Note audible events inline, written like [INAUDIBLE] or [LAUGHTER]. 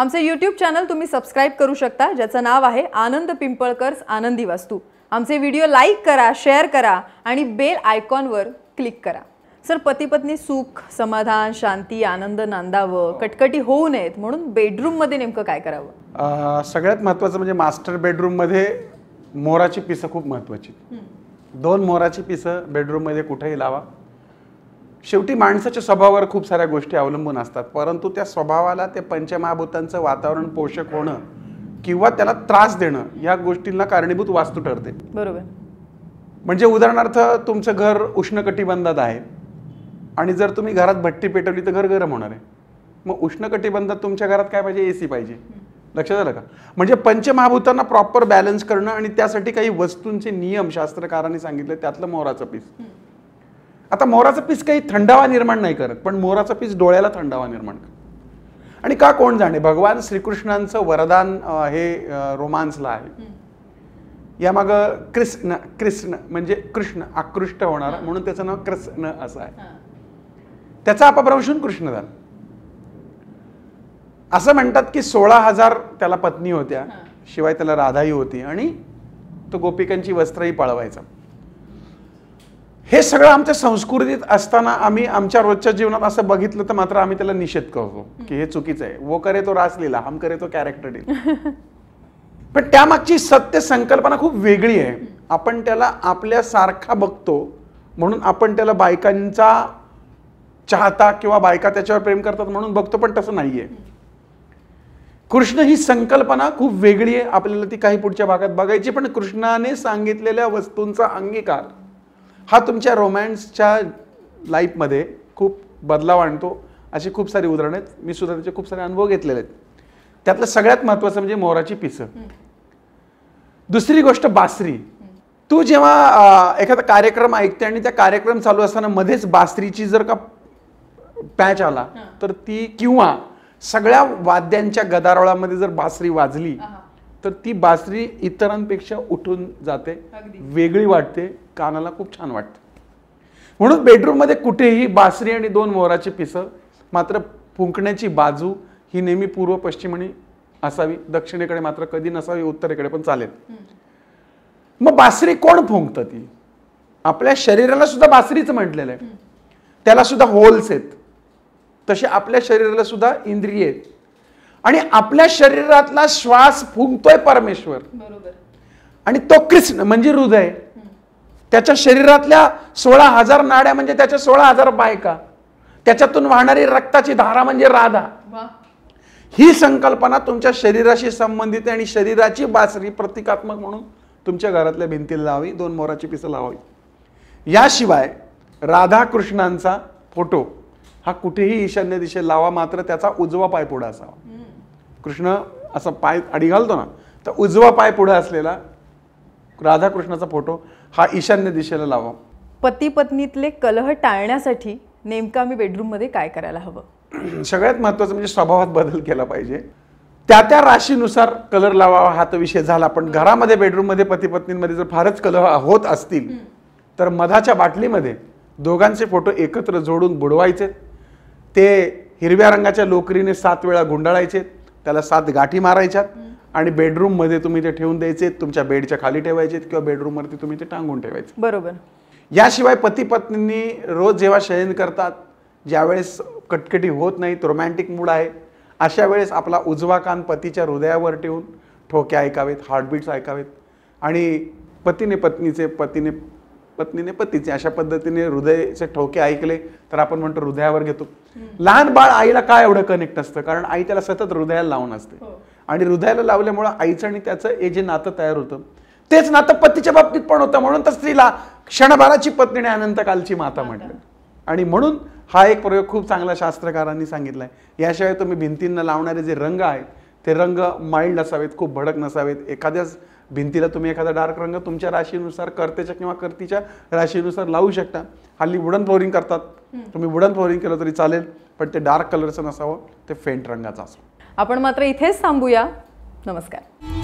आमचे YouTube channel तुम्ही subscribe करू शकता ज्याचं नाव आहे आनंद पिंपळकर्स आनंदी वास्तू आमचे व्हिडिओ लाईक करा शेअर करा आणि बेल आयकॉनवर क्लिक करा सर पतीपत्नी सुख समाधान शांती आनंद नांदावं हो. कटकटी होऊ नयेत म्हणून बेडरूममध्ये नेमकं काय करावं सगळ्यात महत्त्वाचं म्हणजे मास्टर बेडरूममध्ये मोराची पिसं खूप महत्त्वाची दोन मोराची पिसं बेडरूममध्ये कुठेही लावा शेवटी माणसाच्या स्वभावावर खूप साऱ्या गोष्टी अवलंबून असतात परंतु त्या स्वभावाला ते पंचमहाभूतांचं वातावरण पोषक होणं किंवा त्याला त्रास देणं या गोष्टींना कारणीभूत वास्तू ठरते बरोबर म्हणजे उदाहरणार्थ तुमचं घर उष्णकटिबंधात आहे आणि जर तुम्ही घरात भट्टी पेटवली तर घर गरम होणार आहे मग उष्णकटिबंधात तुमच्या घरात काय पाहिजे ए सी पाहिजे लक्षात आलं का म्हणजे पंचमहाभूतांना प्रॉपर बॅलन्स करणं आणि त्यासाठी काही वस्तूंचे नियम शास्त्रकारांनी सांगितले त्यातलं मोराचं पीस आता मोराचं पीस काही थंडावा निर्माण नाही करत पण मोराचं पीस डोळ्याला थंडावा निर्माण करत आणि का कोण जाणे भगवान श्रीकृष्णांचं वरदान हे रोमांसला आहे यामाग कृष्ण कृष्ण म्हणजे कृष्ण आकृष्ट होणार म्हणून त्याचं नाव कृष्ण असं आहे त्याचा अपभ्रंशून कृष्ण झाला असं म्हणतात की सोळा हजार त्याला पत्नी होत्या शिवाय त्याला राधाही होती आणि तो गोपिकांची वस्त्रही पाळवायचा हे सगळं आमच्या संस्कृतीत असताना आम्ही आमच्या रोजच्या जीवनात असं बघितलं तर मात्र आम्ही त्याला निषेध करतो की हे चुकीचं आहे वो करे तो रास लिहिला हम करे तो कॅरेक्टर लिहिला [LAUGHS] पण त्यामागची सत्य संकल्पना खूप वेगळी आहे आपण त्याला आपल्यासारखा बघतो म्हणून आपण त्याला बायकांचा चाहता किंवा बायका त्याच्यावर प्रेम करतात म्हणून बघतो पण तसं नाही आहे कृष्ण ही संकल्पना खूप वेगळी आहे आपल्याला ती काही पुढच्या भागात बघायची पण कृष्णाने सांगितलेल्या वस्तूंचा अंगीकार हा तुमच्या रोमॅन्सच्या लाईफमध्ये खूप बदलाव आणतो अशी खूप सारी उदाहरणं आहेत मी सुद्धा त्याचे खूप सारे अनुभव घेतलेले आहेत त्यातलं सगळ्यात महत्त्वाचं म्हणजे मोराची पिसं दुसरी गोष्ट बासरी तू जेव्हा एखादा कार्यक्रम ऐकते आणि त्या कार्यक्रम चालू असताना मध्येच बासरीची जर का पॅच आला तर ती किंवा सगळ्या वाद्यांच्या गदारोळामध्ये जर बासरी वाजली तर ती बासरी इतरांपेक्षा उठून जाते वेगळी वाटते कानाला खूप छान वाटते म्हणून बेडरूममध्ये कुठेही बासरी आणि दोन मोहराचे पिसं मात्र फुंकण्याची बाजू ही नेहमी पूर्व पश्चिमणी असावी दक्षिणेकडे मात्र कधी नसावी उत्तरेकडे पण चालेल मग बासरी कोण फुंकतं ती आपल्या शरीराला सुद्धा बासरीच म्हटलेलं आहे त्याला सुद्धा होल्स आहेत तसे आपल्या शरीराला सुद्धा इंद्रिय आहेत आणि आपल्या शरीरातला श्वास फुंकतोय परमेश्वर आणि तो कृष्ण म्हणजे हृदय त्याच्या शरीरातल्या सोळा हजार नाड्या म्हणजे त्याच्या सोळा हजार बायका त्याच्यातून वाहणारी रक्ताची धारा म्हणजे राधा ही संकल्पना तुमच्या शरीराशी संबंधित आणि शरीराची बासरी प्रतिकात्मक म्हणून तुमच्या घरातल्या भिंतीला लावी दोन मोराची पिसं लावावी याशिवाय राधाकृष्णांचा फोटो हा कुठेही ईशान्य दिशे लावा मात्र त्याचा उजवा पाय पुढे असावा कृष्ण असा पाय अडी घालतो ना तर उजवा पाय पुढे असलेला राधाकृष्णाचा फोटो हा ईशान्य दिशेला लावा पती पत्नीतले कलह टाळण्यासाठी मी बेडरूम बेडरूममध्ये काय करायला हवं सगळ्यात महत्त्वाचं म्हणजे स्वभावात बदल केला पाहिजे त्या त्या राशीनुसार कलर लावावा हा तो विषय झाला पण घरामध्ये बेडरूममध्ये पती पत्नींमध्ये जर फारच कलह होत असतील तर मधाच्या बाटलीमध्ये दोघांचे फोटो एकत्र जोडून बुडवायचे ते हिरव्या रंगाच्या लोकरीने सात वेळा गुंडाळायचे त्याला सात गाठी मारायच्यात आणि बेडरूममध्ये तुम्ही ते ठेवून द्यायचे तुमच्या बेडच्या खाली ठेवायचे किंवा बेडरूमवरती तुम्ही ते टांगून ठेवायचे बरोबर याशिवाय पती पत्नींनी रोज जेव्हा शयन करतात ज्यावेळेस कटकटी होत नाहीत रोमॅन्टिक मूड आहे अशा वेळेस आपला उजवा कान पतीच्या हृदयावर ठेवून ठोक्या ऐकावेत हार्टबीट्स ऐकावेत आणि पतीने पत्नीचे पतीने पत्नीने पतीचे अशा पद्धतीने हृदयाचे ठोके ऐकले तर आपण म्हणतो हृदयावर घेतो लहान बाळ आईला काय एवढं कनेक्ट असतं कारण आई त्याला सतत हृदयाला लावून असते हो. आणि हृदयाला लावल्यामुळं आईचं आणि त्याचं हे जे नातं तयार होतं तेच नातं पतीच्या बाबतीत पण होतं म्हणून तर स्त्रीला क्षणभराची पत्नी आणि कालची माता म्हटलं आणि म्हणून हा एक प्रयोग खूप चांगला शास्त्रकारांनी सांगितलाय याशिवाय तुम्ही भिंतींना लावणारे जे रंग आहेत ते रंग माइल्ड असावेत खूप भडक नसावेत एखाद्याच भिंतीला तुम्ही एखादा डार्क रंग तुमच्या राशीनुसार कर्त्याच्या किंवा कर्तीच्या राशीनुसार लावू शकता हल्ली वुडन फ्लोरिंग करतात तुम्ही वुडन फ्लोरिंग केलं तरी चालेल पण ते डार्क कलरचं नसावं ते फेंट रंगाचं असो आपण मात्र इथेच थांबूया नमस्कार